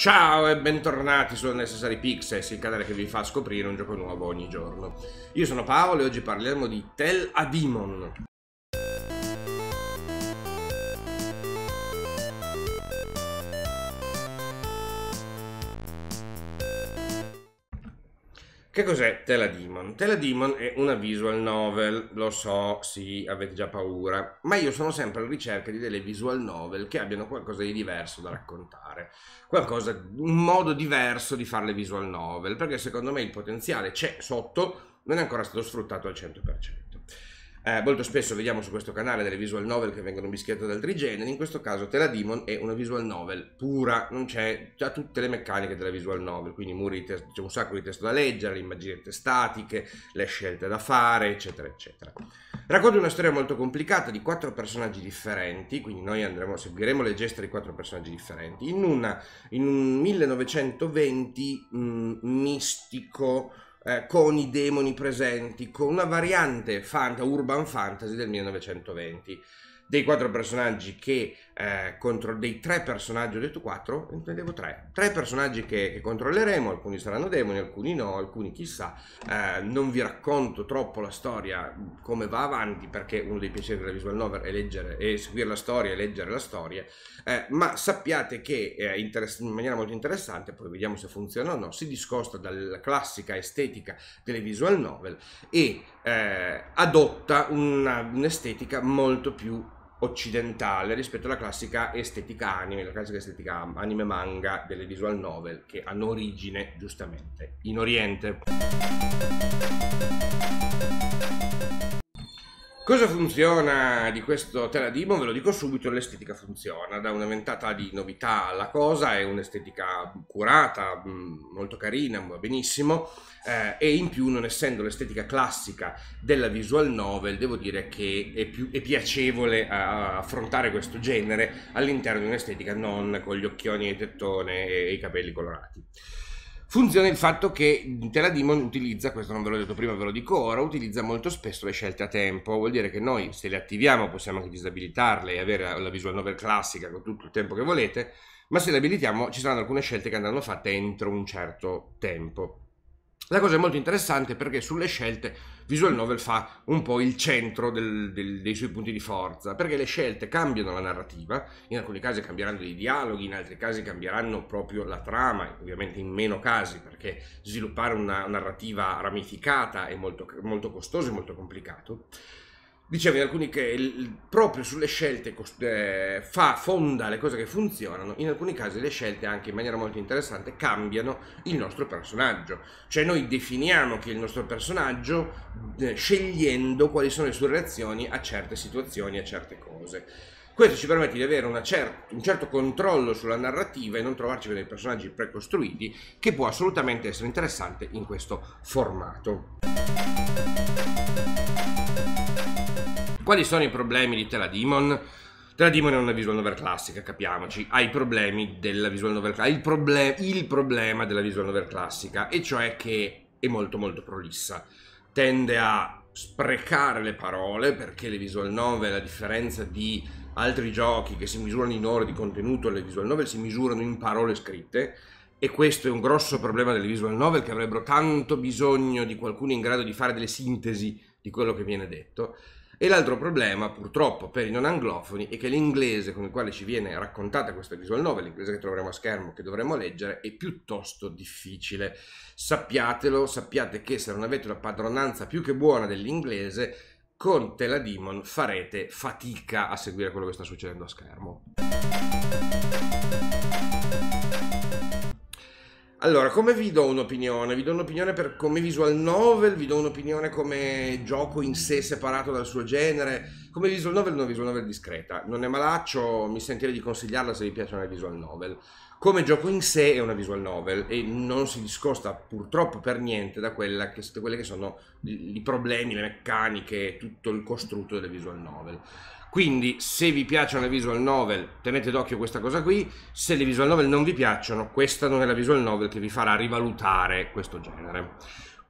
Ciao e bentornati su Necessary Pixels, il canale che vi fa scoprire un gioco nuovo ogni giorno. Io sono Paolo e oggi parleremo di Tel Adimon. Che cos'è Tela Demon? Tela Demon è una visual novel, lo so, sì, avete già paura, ma io sono sempre alla ricerca di delle visual novel che abbiano qualcosa di diverso da raccontare, qualcosa, un modo diverso di fare le visual novel, perché secondo me il potenziale c'è sotto, non è ancora stato sfruttato al 100%. Eh, molto spesso vediamo su questo canale delle visual novel che vengono mischiate ad altri generi, in questo caso Tela Demon è una visual novel pura, non c'è, ha tutte le meccaniche della visual novel, quindi muri, c'è un sacco di testo da leggere, le immaginette statiche, le scelte da fare, eccetera, eccetera. Racconta una storia molto complicata di quattro personaggi differenti, quindi noi andremo, seguiremo le geste di quattro personaggi differenti, in, una, in un 1920 mh, mm, mistico eh, con i demoni presenti, con una variante fanta, urban fantasy del 1920. Dei quattro personaggi che eh, contro dei tre personaggi, ho detto quattro, intendevo tre, tre personaggi che, che, controlleremo, alcuni saranno demoni, alcuni no, alcuni chissà, eh, non vi racconto troppo la storia, come va avanti, perché uno dei piaceri della visual novel è leggere e seguire la storia e leggere la storia, eh, ma sappiate che in maniera molto interessante, poi vediamo se funziona o no, si discosta dalla classica estetica delle visual novel e eh, adotta un'estetica molto più occidentale rispetto alla classica estetica anime, la classica estetica anime manga delle visual novel che hanno origine giustamente in Oriente. Cosa funziona di questo Teladimo? Ve lo dico subito, l'estetica funziona, dà una ventata di novità alla cosa, è un'estetica curata, mm, molto carina, va benissimo, eh, e in più non essendo l'estetica classica della visual novel, devo dire che è, più, è piacevole affrontare questo genere all'interno di un'estetica non con gli occhioni e i tettone e i capelli colorati funziona il fatto che Terra Demon utilizza, questo non ve l'ho detto prima, ve lo dico ora, utilizza molto spesso le scelte a tempo, vuol dire che noi se le attiviamo possiamo anche disabilitarle e avere la visual novel classica con tutto il tempo che volete, ma se le abilitiamo ci saranno alcune scelte che andranno fatte entro un certo tempo. La cosa è molto interessante perché sulle scelte Visual Novel fa un po' il centro del, del, dei suoi punti di forza, perché le scelte cambiano la narrativa, in alcuni casi cambieranno i dialoghi, in altri casi cambieranno proprio la trama, ovviamente in meno casi perché sviluppare una narrativa ramificata è molto, molto costoso e molto complicato dicevo in alcuni che il, proprio sulle scelte eh, fa, fonda le cose che funzionano, in alcuni casi le scelte anche in maniera molto interessante cambiano il nostro personaggio, cioè noi definiamo che il nostro personaggio eh, scegliendo quali sono le sue reazioni a certe situazioni, a certe cose. Questo ci permette di avere cer- un certo controllo sulla narrativa e non trovarci con dei personaggi precostruiti, che può assolutamente essere interessante in questo formato. Quali sono i problemi di Teladimon? Teladimon è una visual novel classica, capiamoci, ha i problemi della visual novel classica, il, proble- il problema della visual novel classica, e cioè che è molto molto prolissa, tende a sprecare le parole perché le visual novel, a differenza di altri giochi che si misurano in ore di contenuto, le visual novel si misurano in parole scritte e questo è un grosso problema delle visual novel che avrebbero tanto bisogno di qualcuno in grado di fare delle sintesi di quello che viene detto. E l'altro problema, purtroppo, per i non anglofoni è che l'inglese con il quale ci viene raccontata questa visual novel, l'inglese che troveremo a schermo, che dovremo leggere, è piuttosto difficile. Sappiatelo, sappiate che se non avete una padronanza più che buona dell'inglese, con Tela Demon farete fatica a seguire quello che sta succedendo a schermo. Allora, come vi do un'opinione? Vi do un'opinione per, come visual novel, vi do un'opinione come gioco in sé separato dal suo genere, come visual novel è una visual novel discreta, non è malaccio, mi sentirei di consigliarla se vi piacciono le visual novel. Come gioco in sé è una visual novel e non si discosta purtroppo per niente da, che, da quelli che sono i problemi, le meccaniche, tutto il costrutto delle visual novel. Quindi se vi piacciono le visual novel tenete d'occhio questa cosa qui, se le visual novel non vi piacciono questa non è la visual novel che vi farà rivalutare questo genere.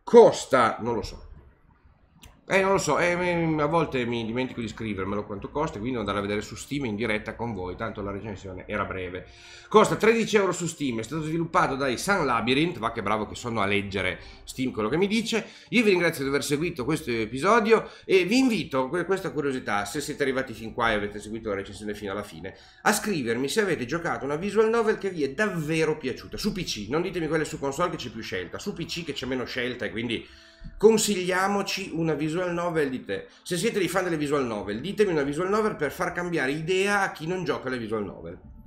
Costa, non lo so, eh, non lo so, eh, a volte mi dimentico di scrivermelo quanto costa, quindi devo andare a vedere su Steam in diretta con voi, tanto la recensione era breve. Costa 13 euro su Steam, è stato sviluppato dai Sun Labyrinth, va che bravo che sono a leggere Steam quello che mi dice. Io vi ringrazio di aver seguito questo episodio e vi invito, questa curiosità, se siete arrivati fin qua e avete seguito la recensione fino alla fine, a scrivermi se avete giocato una visual novel che vi è davvero piaciuta, su PC, non ditemi quelle su console che c'è più scelta, su PC che c'è meno scelta e quindi consigliamoci una visual visual novel dite, se siete dei fan delle visual novel, ditemi una visual novel per far cambiare idea a chi non gioca le visual novel.